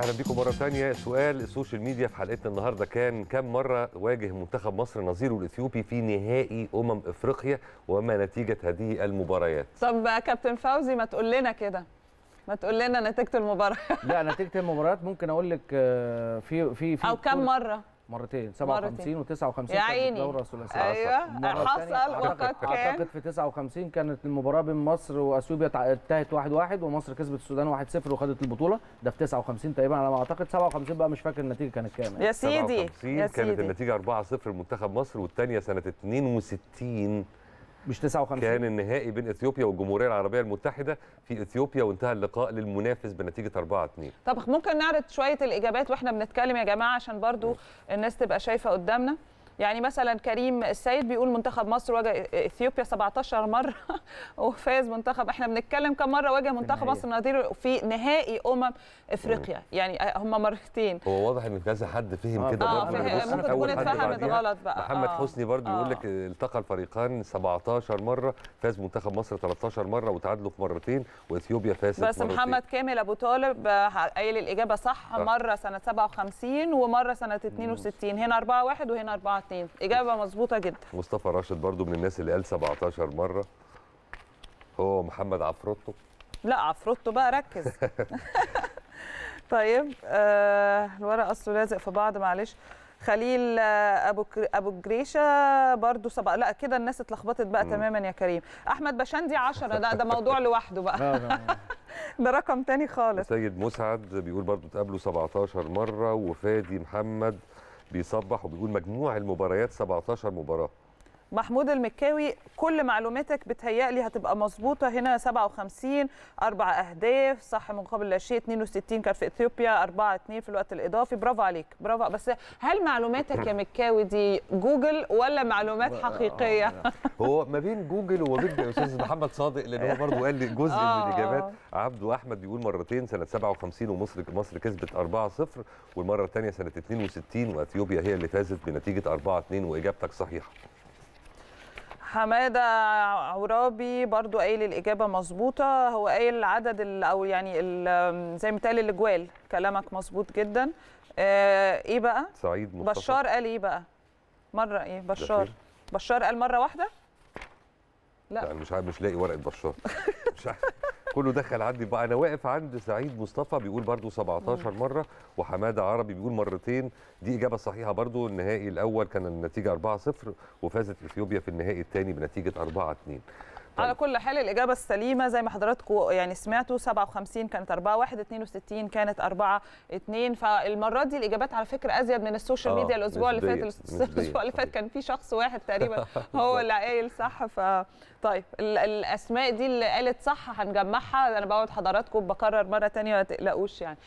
اهلا بيكم مره ثانيه سؤال السوشيال ميديا في حلقتنا النهارده كان كم مره واجه منتخب مصر نظيره الاثيوبي في نهائي امم افريقيا وما نتيجه هذه المباريات طب كابتن فوزي ما تقول لنا كده ما تقول لنا نتيجه المباراه لا نتيجه المباريات ممكن اقول لك آه، في في في او كم مره مرتين 57 و59 يا عيني الدوره الثلاثيه ايوه حصل وقد كان اعتقد في 59 كانت المباراه بين مصر واثيوبيا انتهت 1 1 ومصر كسبت السودان 1-0 وخدت البطوله ده في 59 تقريبا على ما اعتقد 57 بقى مش فاكر النتيجه كانت كام يعني. يا سيدي 57 يا سيدي. كانت النتيجه 4-0 لمنتخب مصر والثانيه سنه 62 مش 59 كان النهائي بين اثيوبيا والجمهوريه العربيه المتحده في اثيوبيا وانتهى اللقاء للمنافس بنتيجه 4 2 طب ممكن نعرض شويه الاجابات واحنا بنتكلم يا جماعه عشان برضو الناس تبقى شايفه قدامنا يعني مثلا كريم السيد بيقول منتخب مصر واجه اثيوبيا 17 مره وفاز منتخب احنا بنتكلم كم مره واجه منتخب مصر نظيره في نهائي امم افريقيا يعني هم مرتين هو واضح ان كذا حد فهم آه، كده آه برضه ممكن تكون اتفهمت غلط بقى محمد آه حسني برضه آه بيقول لك التقى الفريقان 17 مره فاز منتخب مصر 13 مره وتعادلوا في مرتين واثيوبيا فازت بس مرتين. محمد كامل ابو طالب آه، قايل الاجابه صح مره سنه 57 ومره سنه 62 هنا 4 1 وهنا 4 2 2 اجابه مظبوطه جدا مصطفى راشد برضو من الناس اللي قال 17 مره هو محمد عفروتو لا عفروتو بقى ركز طيب آه الورق اصله لازق في بعض معلش خليل آه، ابو ابو جريشه برضو سبق لا كده الناس اتلخبطت بقى تماما يا كريم احمد بشندي 10 ده ده موضوع لوحده بقى ده رقم تاني خالص سيد مسعد بيقول برضو تقابله 17 مره وفادي محمد بيصبح وبيقول مجموع المباريات 17 مباراه محمود المكاوي كل معلوماتك بتهيألي هتبقى مظبوطه هنا 57 اربع اهداف صح من قبل لا شيء 62 كان في اثيوبيا 4 2 في الوقت الاضافي برافو عليك برافو بس هل معلوماتك يا مكاوي دي جوجل ولا معلومات حقيقيه؟ آه، آه. هو ما بين جوجل وما يا استاذ محمد صادق لان هو برضه قال لي جزء من آه. الاجابات عبده احمد بيقول مرتين سنه 57 ومصر مصر كسبت 4-0 والمره الثانيه سنه 62 واثيوبيا هي اللي فازت بنتيجه 4-2 واجابتك صحيحه. حماده عرابي برضو قايل الاجابه مظبوطه هو قايل العدد او يعني زي ما قال الاجوال كلامك مظبوط جدا آه، ايه بقى سعيد مصطفى بشار قال ايه بقى مره ايه بشار بشار قال مره واحده لا, مش عارف مش لاقي ورقه بشار مش عارف كله دخل عندي بقى انا واقف عند سعيد مصطفى بيقول برده 17 مره وحماده عربي بيقول مرتين دي اجابه صحيحه برده النهائي الاول كان النتيجه 4-0 وفازت اثيوبيا في النهائي الثاني بنتيجه 4-2 على طيب. كل حال الاجابه السليمه زي ما حضراتكم يعني سمعتوا 57 كانت 4 1 62 كانت 4 2 فالمره دي الاجابات على فكره ازيد من السوشيال آه، ميديا الاسبوع اللي فات الاسبوع اللي فات كان في شخص واحد تقريبا هو اللي قايل صح ف طيب الاسماء دي اللي قالت صح هنجمعها انا بقعد حضراتكم بكرر مره ثانيه ما تقلقوش يعني